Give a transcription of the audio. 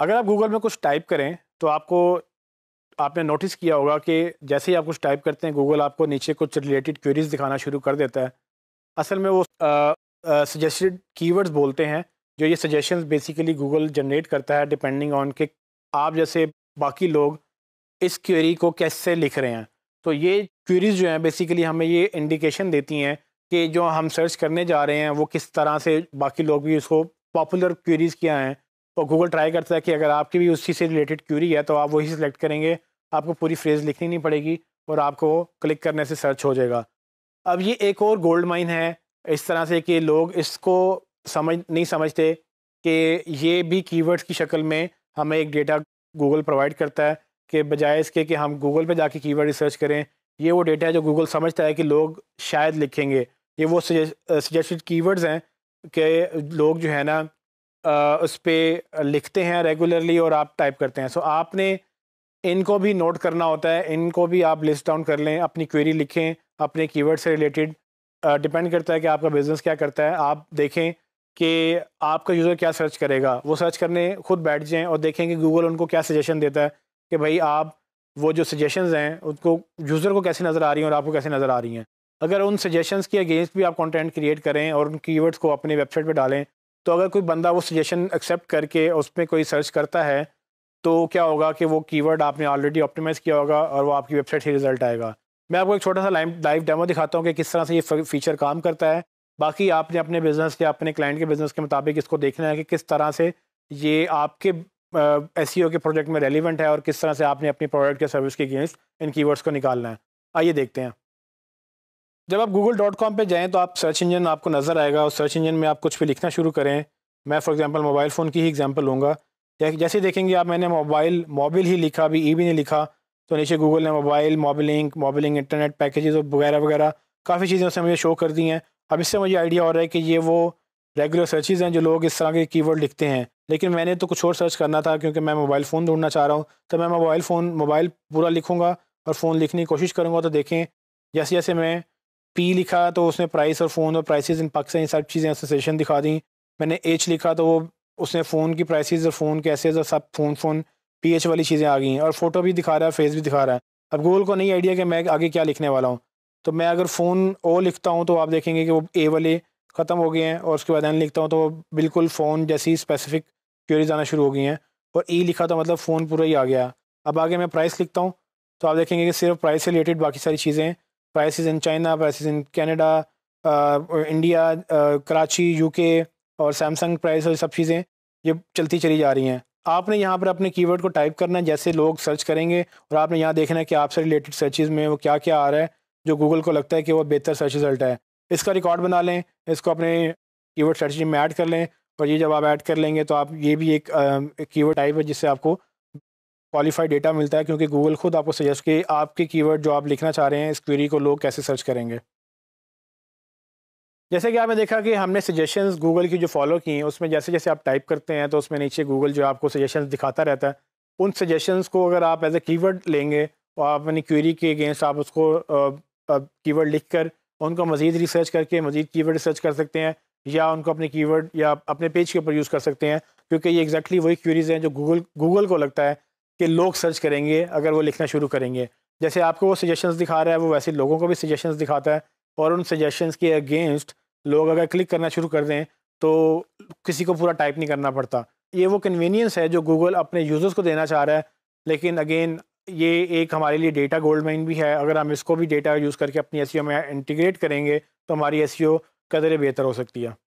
अगर आप गूगल में कुछ टाइप करें तो आपको आपने नोटिस किया होगा कि जैसे ही आप कुछ टाइप करते हैं गूगल आपको नीचे कुछ रिलेटेड क्वेरीज दिखाना शुरू कर देता है असल में वो सजेस्टेड कीवर्ड्स बोलते हैं जो ये सजेशंस बेसिकली गूगल जनरेट करता है डिपेंडिंग ऑन कि आप जैसे बाकी लोग इस क्वेरी को कैसे लिख रहे हैं तो ये क्वेरीज जो हैं बेसिकली हमें ये इंडिकेशन देती हैं कि जो हम सर्च करने जा रहे हैं वो किस तरह से बाकी लोग भी इसको पॉपुलर क्वेरीज क्या हैं और गूगल ट्राई करता है कि अगर आपकी भी उसी से रिलेटेड क्यूरी है तो आप वही सिलेक्ट करेंगे आपको पूरी फ्रेज लिखनी नहीं पड़ेगी और आपको क्लिक करने से सर्च हो जाएगा अब ये एक और गोल्ड माइन है इस तरह से कि लोग इसको समझ नहीं समझते कि ये भी कीवर्ड्स की शक्ल में हमें एक डेटा गूगल प्रोवाइड करता है कि बजाय इसके कि हम गूगल पे जाके कीवर्ड रिसर्च करें ये वो डेटा है जो गूगल समझता है कि लोग शायद लिखेंगे ये वो सजेस्टेड कीवर्ड्स हैं कि लोग जो है ना उस पर लिखते हैं रेगुलरली और आप टाइप करते हैं सो आपने इनको भी नोट करना होता है इनको भी आप लिस्ट डाउन कर लें अपनी क्वेरी लिखें अपने कीवर्ड से रिलेटेड डिपेंड करता है कि आपका बिज़नेस क्या करता है आप देखें कि आपका यूज़र क्या सर्च करेगा वो सर्च करने खुद बैठ जाएं और देखें कि गूगल उनको क्या सजेशन देता है कि भाई आप वो जो सजेशंस हैं उनको यूज़र को कैसे नज़र आ रही हैं और आपको कैसे नज़र आ रही हैं अगर उन सजेशंस के अगेंस्ट भी आप कंटेंट क्रिएट करें और उन कीवर्ड्स को अपने वेबसाइट पर डालें तो अगर कोई बंदा वो सजेशन एक्सेप्ट करके उसमें कोई सर्च करता है तो क्या होगा कि वो कीवर्ड आपने ऑलरेडी ऑप्टिमाइज़ किया होगा और वो आपकी वेबसाइट से रिजल्ट आएगा मैं आपको एक छोटा सा लाइव डेमो दिखाता हूँ कि किस तरह से ये फीचर काम करता है बाकी आपने अपने बिज़नेस या अपने क्लाइंट के बिज़नेस के मुताबिक इसको देखना है कि किस तरह से ये आपके एस e के प्रोजेक्ट में रेलिवेंट है और किस तरह से आपने अपनी प्रोडक्ट या सर्विस के अगेंस्ट इन कीवर्ड्स को निकालना है आइए देखते हैं जब आप गूगल डॉट कॉम पर जाएँ तो आप सर्च इंजन आपको नज़र आएगा और सर्च इंजन में आप कुछ भी लिखना शुरू करें मैं फॉर एग्ज़ाम्पल मोबाइल फ़ोन की ही एग्ज़ाम्पल लूँगा जैसे देखेंगे आप मैंने मोबाइल मोबिल ही लिखा अभी ई e भी नहीं लिखा तो नीचे गूगल ने मोबाइल मोबिलिंग मोबिलिंग इंटरनेट पैकेजेस और वगैरह वगैरह काफ़ी चीज़ें उससे मुझे शो कर दी हैं अब इससे मुझे आइडिया हो रहा है कि ये वो रेगुलर सर्चेज़ हैं जो लोग इस तरह के की लिखते हैं लेकिन मैंने तो कुछ और सर्च करना था क्योंकि मैं मोबाइल फ़ोन ढूंढना चाह रहा हूँ तो मैं मोबाइल फ़ोन मोबाइल पूरा लिखूँगा और फ़ोन लिखने की कोशिश करूँगा तो देखें जैसे जैसे मैं पी लिखा तो उसने प्राइस और फ़ोन और प्राइसेस इन पाकिस्तान सब चीज़ें एसोसिएशन दिखा दी मैंने एच लिखा तो वो उसने फ़ोन की प्राइसेस और फ़ोन कैसे और सब फ़ोन फ़ोन पी एच वाली चीज़ें आ गई हैं और फोटो भी दिखा रहा है फेस भी दिखा रहा है अब गूगल को नहीं आइडिया कि मैं आगे क्या लिखने वाला हूँ तो मैं अगर फ़ोन ओ लिखता हूँ तो आप देखेंगे कि वो ए वाले ख़त्म हो गए हैं और उसके बाद एन लिखता हूँ तो बिल्कुल फ़ोन जैसी स्पेसिफिक क्यूरीज आना शुरू हो गई हैं और ई e लिखा तो मतलब फ़ोन पूरा ही आ गया अब आगे मैं प्राइस लिखता हूँ तो आप देखेंगे कि सिर्फ प्राइस से रिलेटेड बाकी सारी चीज़ें हैं prices in China prices in Canada India Karachi UK और सैमसंग प्राइस और सब चीज़ें ये चलती चली जा रही हैं आपने यहाँ पर अपने कीवर्ड को टाइप करना है जैसे लोग सर्च करेंगे और आपने यहाँ देखना है कि आपसे रिलेटेड सर्चेज़ में वो क्या क्या आ रहा है जो गूगल को लगता है कि वो बेहतर सर्च रिजल्ट है इसका रिकॉर्ड बना लें इसको अपने कीवर्ड सर्च में ऐड कर लें और ये जब आप ऐड कर लेंगे तो आप ये भी एक uh, कीवर्ड टाइप है जिससे आपको क्वालिफाइड डेटा मिलता है क्योंकि गूगल खुद आपको सजेस्ट कि आपके कीवर्ड जो आप लिखना चाह रहे हैं इस क्वेरी को लोग कैसे सर्च करेंगे जैसे कि आपने देखा कि हमने सजेशंस गूगल की जो फॉलो की हैं उसमें जैसे जैसे आप टाइप करते हैं तो उसमें नीचे गूगल जो आपको सजेशंस दिखाता रहता है उन सजेशंस को अगर आप एज ए की लेंगे और आप अपनी क्वेरी के अगेंस्ट आप उसको कीवर्ड लिख कर उनको मज़ीद रिसर्च करके मज़ीद वर्ड रिसर्च कर सकते हैं या उनको अपने कीवर्ड या अपने पेज के ऊपर यूज़ कर सकते हैं क्योंकि ये एग्जैक्टली exactly वही क्यूरीज़ हैं जो गूगल गूगल को लगता है कि लोग सर्च करेंगे अगर वो लिखना शुरू करेंगे जैसे आपको वो सजेशंस दिखा रहा है वो वैसे लोगों को भी सजेशंस दिखाता है और उन सजेशंस के अगेंस्ट लोग अगर क्लिक करना शुरू कर दें तो किसी को पूरा टाइप नहीं करना पड़ता ये वो कन्वीनियंस है जो गूगल अपने यूज़र्स को देना चाह रहा है लेकिन अगेन ये एक हमारे लिए डेटा गोल्ड माइन भी है अगर हम इसको भी डेटा यूज़ करके अपनी एस e में इंटीग्रेट करेंगे तो हमारी एस e कदर बेहतर हो सकती है